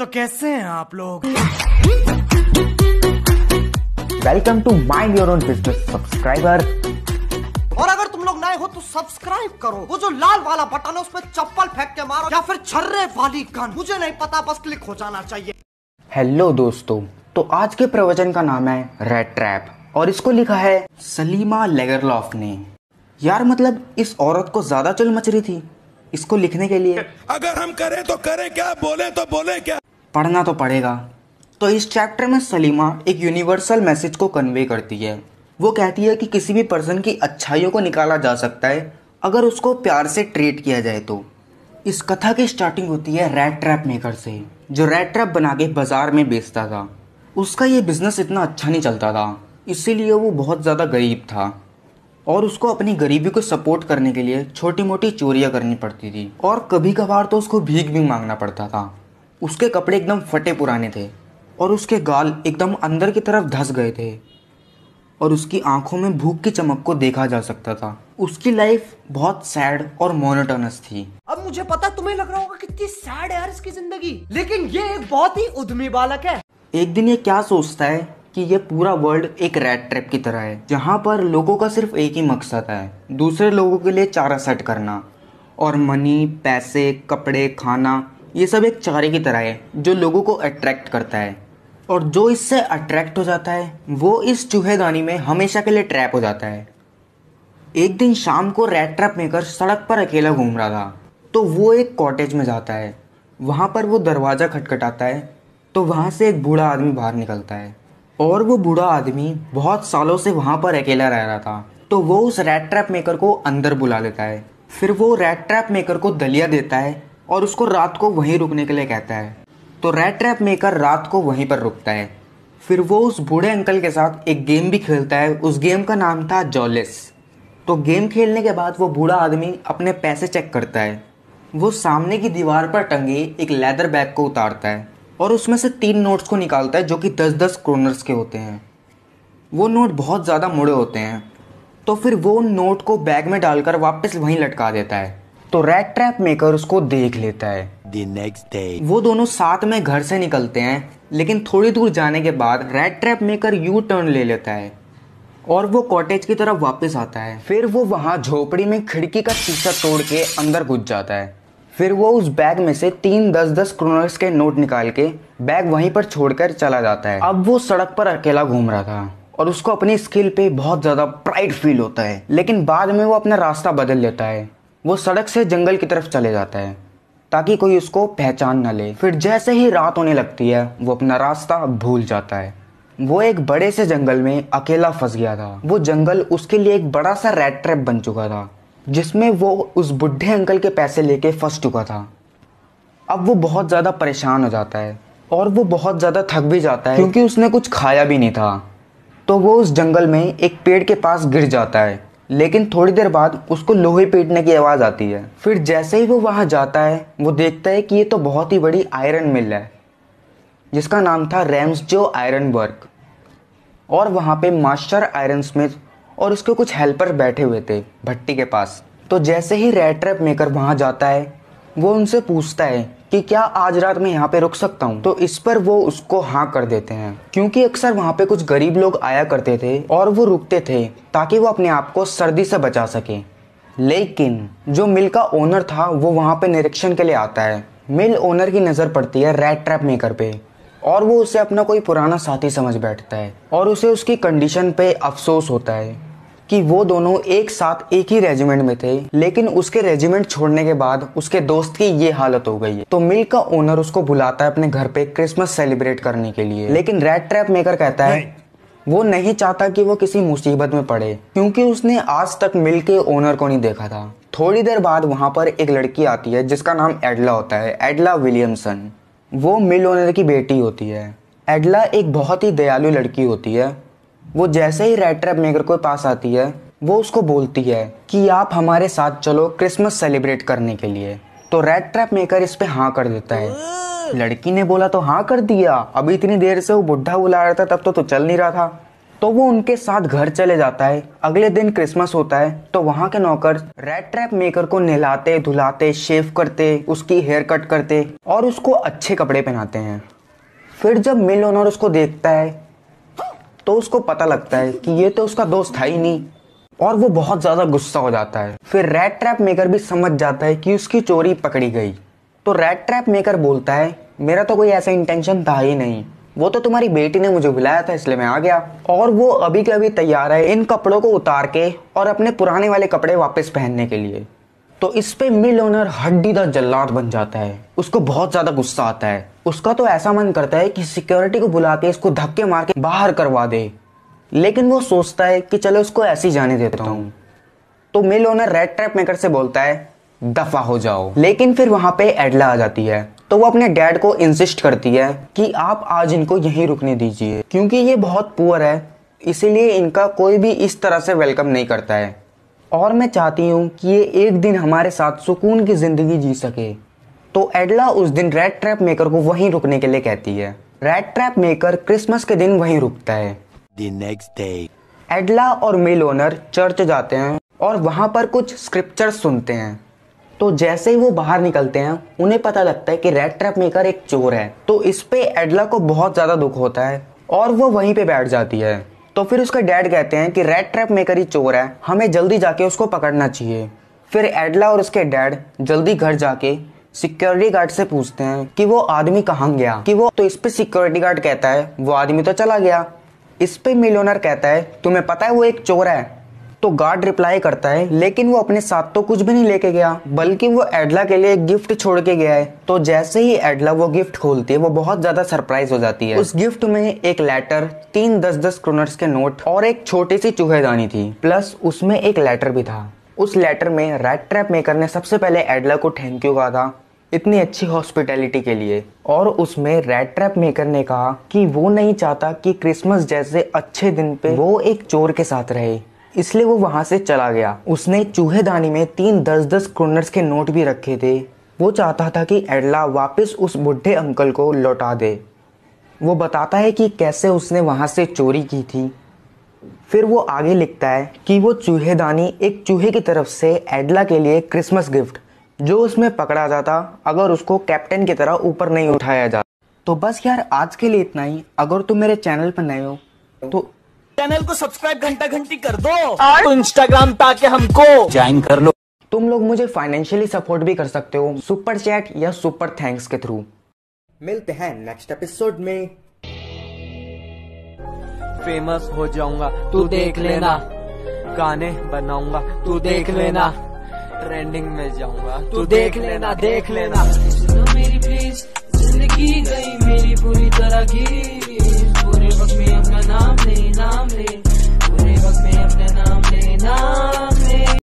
तो कैसे हैं आप लोग welcome to mind your own business subscriber और अगर तुम लोग नए हो तो सब्सक्राइब करो वो जो लाल वाला बटन है उसमें चप्पल फेंक के मारो या फिर छर्रे वाली गन मुझे नहीं पता बस क्लिक हो जाना चाहिए हेलो दोस्तों तो आज के प्रवचन का नाम है रेड ट्रैप और इसको लिखा है सलीमा लेगरलॉफ ने यार मतलब इस औरत को ज्यादा चल मच रही थी इसको लिखने के लिए अगर हम करें तो करें क्या बोले तो बोले क्या पढ़ना तो पड़ेगा तो इस चैप्टर में सलीमा एक यूनिवर्सल मैसेज को कन्वे करती है वो कहती है कि किसी भी पर्सन की अच्छाइयों को निकाला जा सकता है अगर उसको प्यार से ट्रीट किया जाए तो इस कथा की स्टार्टिंग होती है रेड ट्रैप मेकर से जो रेड ट्रैप बना के बाज़ार में बेचता था उसका ये बिज़नेस इतना अच्छा नहीं चलता था इसीलिए वो बहुत ज़्यादा गरीब था और उसको अपनी गरीबी को सपोर्ट करने के लिए छोटी मोटी चोरियाँ करनी पड़ती थी और कभी कभार तो उसको भीख भी मांगना पड़ता था उसके कपड़े एकदम फटे पुराने थे और उसके गाल एकदम अंदर की तरफ धस गए थे और उसकी आंखों में भूख की चमक को देखा जा सकता था उसकी लाइफ बहुत सैड और मोनोटोनस थी अब मुझे पता तुम्हें लग रहा होगा कितनी सैड है इसकी जिंदगी लेकिन ये एक बहुत ही उद्यमी बालक है एक दिन ये क्या सोचता है कि ये पूरा वर्ल्ड एक रेड ट्रैप की तरह है जहाँ पर लोगों का सिर्फ एक ही मकसद है दूसरे लोगों के लिए चारा सेट करना और मनी पैसे कपड़े खाना ये सब एक चारे की तरह है जो लोगों को अट्रैक्ट करता है और जो इससे अट्रैक्ट हो जाता है वो इस चूहेदानी में हमेशा के लिए ट्रैप हो जाता है एक दिन शाम को रैट ट्रैप मेकर सड़क पर अकेला घूम रहा था तो वो एक कॉटेज में जाता है वहाँ पर वो दरवाज़ा खटखटाता है तो वहाँ से एक बूढ़ा आदमी बाहर निकलता है और वो बूढ़ा आदमी बहुत सालों से वहाँ पर अकेला रह रहा था तो वो उस रैट ट्रैप मेकर को अंदर बुला लेता है फिर वो रैट ट्रैप मेकर को दलिया देता है और उसको रात को वहीं रुकने के लिए कहता है तो रेड ट्रैप मेकर रात को वहीं पर रुकता है फिर वो उस बूढ़े अंकल के साथ एक गेम भी खेलता है उस गेम का नाम था जॉलिस तो गेम खेलने के बाद वो बूढ़ा आदमी अपने पैसे चेक करता है वो सामने की दीवार पर टंगे एक लेदर बैग को उतारता है और उसमें से तीन नोट्स को निकालता है जो कि दस दस क्रोनर्स के होते हैं वो नोट बहुत ज़्यादा मुड़े होते हैं तो फिर वो नोट को बैग में डालकर वापस वहीं लटका देता है तो रेड ट्रैप मेकर उसको देख लेता है The next day. वो दोनों साथ में घर से निकलते हैं लेकिन थोड़ी दूर जाने के बाद red trap maker U turn ले लेता है और वो कॉटेज की तरफ वापस आता है फिर वो वहाँ झोपड़ी में खिड़की का शीशा तोड़ के अंदर घुस जाता है फिर वो उस बैग में से तीन दस दस क्रोनर्स के नोट निकाल के बैग वहीं पर छोड़कर चला जाता है अब वो सड़क पर अकेला घूम रहा था और उसको अपनी स्किल पे बहुत ज़्यादा प्राइड फील होता है लेकिन बाद में वो अपना रास्ता बदल लेता है वो सड़क से जंगल की तरफ चले जाता है ताकि कोई उसको पहचान न ले फिर जैसे ही रात होने लगती है वो अपना रास्ता भूल जाता है वो एक बड़े से जंगल में अकेला फंस गया था वो जंगल उसके लिए एक बड़ा सा रेड ट्रैप बन चुका था जिसमें वो उस बुढ़े अंकल के पैसे लेके फंस चुका था अब वो बहुत ज़्यादा परेशान हो जाता है और वो बहुत ज़्यादा थक भी जाता है क्योंकि उसने कुछ खाया भी नहीं था तो वो उस जंगल में एक पेड़ के पास गिर जाता है लेकिन थोड़ी देर बाद उसको लोहे पीटने की आवाज़ आती है फिर जैसे ही वो वहाँ जाता है वो देखता है कि ये तो बहुत ही बड़ी आयरन मिल है जिसका नाम था रैम्स जो आयरन वर्क और वहाँ पे मास्टर आयरन स्मिथ और उसके कुछ हेल्पर बैठे हुए थे भट्टी के पास तो जैसे ही रेड ट्रैप मेकर वहाँ जाता है वो उनसे पूछता है कि क्या आज रात मैं यहाँ पे रुक सकता हूँ तो इस पर वो उसको हाँ कर देते हैं क्योंकि अक्सर वहाँ पे कुछ गरीब लोग आया करते थे और वो रुकते थे ताकि वो अपने आप को सर्दी से बचा सके लेकिन जो मिल का ओनर था वो वहाँ पे निरीक्षण के लिए आता है मिल ओनर की नज़र पड़ती है रेड ट्रैप मेकर पे और वो उसे अपना कोई पुराना साथी समझ बैठता है और उसे उसकी कंडीशन पे अफसोस होता है कि वो दोनों एक साथ एक ही रेजिमेंट में थे लेकिन उसके रेजिमेंट छोड़ने के बाद उसके दोस्त की ये हालत हो गई है तो मिल का ओनर उसको बुलाता है अपने घर पे क्रिसमस सेलिब्रेट करने के लिए लेकिन रेड ट्रैप मेकर कहता है वो नहीं चाहता कि वो किसी मुसीबत में पड़े क्योंकि उसने आज तक मिल के ओनर को नहीं देखा था थोड़ी देर बाद वहां पर एक लड़की आती है जिसका नाम एडला होता है एडला विलियमसन वो मिल ओनर की बेटी होती है एडला एक बहुत ही दयालु लड़की होती है वो जैसे ही रेड ट्रैप मेकर के पास आती है वो उसको बोलती है कि आप हमारे साथ चलो क्रिसमस सेलिब्रेट करने के लिए तो रेड ट्रैप मेकर इस पे हाँ कर देता है लड़की ने बोला तो हाँ कर दिया अभी इतनी देर से वो बुढ़ा बुला रहा था तब तो, तो चल नहीं रहा था तो वो उनके साथ घर चले जाता है अगले दिन क्रिसमस होता है तो वहाँ के नौकर रेड ट्रैप मेकर को नहलाते धुलाते शेव करते उसकी हेयर कट करते और उसको अच्छे कपड़े पहनाते हैं फिर जब मिल ओनर उसको देखता है तो उसको पता लगता है कि ये तो उसका दोस्त था ही नहीं और वो बहुत ज़्यादा गुस्सा हो जाता है फिर रेड ट्रैप मेकर भी समझ जाता है कि उसकी चोरी पकड़ी गई तो रेड ट्रैप मेकर बोलता है मेरा तो कोई ऐसा इंटेंशन था ही नहीं वो तो तुम्हारी बेटी ने मुझे बुलाया था इसलिए मैं आ गया और वो अभी के अभी तैयार है इन कपड़ों को उतार के और अपने पुराने वाले कपड़े वापस पहनने के लिए तो इस पे मिल ओनर हड्डी दा जल्लाद बन जाता है उसको बहुत ज्यादा गुस्सा आता है उसका तो ऐसा मन करता है कि सिक्योरिटी को बुला के इसको धक्के मार के बाहर करवा दे लेकिन वो सोचता है कि चलो इसको ऐसे ही जाने देता हूँ तो mill owner red trap maker से बोलता है दफा हो जाओ लेकिन फिर वहां पे एडला आ जाती है तो वो अपने डैड को इंसिस्ट करती है कि आप आज इनको यहीं रुकने दीजिए क्योंकि ये बहुत पुअर है इसीलिए इनका कोई भी इस तरह से वेलकम नहीं करता है और मैं चाहती हूँ कि ये एक दिन हमारे साथ सुकून की ज़िंदगी जी सके तो एडला उस दिन रेड ट्रैप मेकर को वहीं रुकने के लिए कहती है रेड ट्रैप मेकर क्रिसमस के दिन वहीं रुकता है एडला और मिल ओनर चर्च जाते हैं और वहाँ पर कुछ स्क्रिप्चर सुनते हैं तो जैसे ही वो बाहर निकलते हैं उन्हें पता लगता है कि रेड ट्रैप मेकर एक चोर है तो इस पे एडला को बहुत ज़्यादा दुख होता है और वो वहीं पे बैठ जाती है तो फिर उसके डैड कहते हैं कि रेड ट्रैप मेकर ही चोर है हमें जल्दी जाके उसको पकड़ना चाहिए फिर एडला और उसके डैड जल्दी घर जाके सिक्योरिटी गार्ड से पूछते हैं कि वो आदमी कहाँ गया कि वो तो इस पे सिक्योरिटी गार्ड कहता है वो आदमी तो चला गया इस पे मिलोनर कहता है तुम्हें पता है वो एक चोर है तो गार्ड रिप्लाई करता है लेकिन वो अपने साथ तो कुछ भी नहीं लेके गया बल्कि वो एडला के लिए एक गिफ्ट छोड़ के गया है तो जैसे ही एडला वो गिफ्ट खोलती है वो बहुत ज्यादा सरप्राइज हो जाती है उस गिफ्ट में एक लेटर तीन दस दस क्रोनर्स के नोट और एक छोटी सी चूहेदानी थी प्लस उसमें एक लेटर भी था उस लेटर में रेड ट्रैप मेकर ने सबसे पहले एडला को थैंक यू कहा था इतनी अच्छी हॉस्पिटैलिटी के लिए और उसमें रेड ट्रैप मेकर ने कहा कि वो नहीं चाहता कि क्रिसमस जैसे अच्छे दिन पे वो एक चोर के साथ रहे इसलिए वो वहाँ से चला गया उसने चूहेदानी में तीन दस दस क्रोनर्स के नोट भी रखे थे वो चाहता था कि एडला वापस उस बुढ़े अंकल को लौटा दे वो बताता है कि कैसे उसने वहाँ से चोरी की थी फिर वो आगे लिखता है कि वो चूहेदानी एक चूहे की तरफ से एडला के लिए क्रिसमस गिफ्ट जो उसमें पकड़ा जाता अगर उसको कैप्टन की तरह ऊपर नहीं उठाया जाता तो बस यार आज के लिए इतना ही अगर तुम मेरे चैनल पर नए हो तो चैनल को सब्सक्राइब घंटा घंटी कर दो और इंस्टाग्राम तो पे आके हमको ज्वाइन कर लो तुम लोग मुझे फाइनेंशियली सपोर्ट भी कर सकते हो सुपर चैट या सुपर थैंक्स के थ्रू मिलते हैं नेक्स्ट एपिसोड में फेमस हो जाऊंगा तू देख लेना गाने बनाऊंगा तू देख लेना ट्रेंडिंग में जाऊंगा तू देख लेना देख लेना सुनो मेरी प्लीज जिंदगी गई मेरी पूरी तरह की वक्त में अपना नाम ले नाम ले बुरे वक्त में अपना नाम ले नाम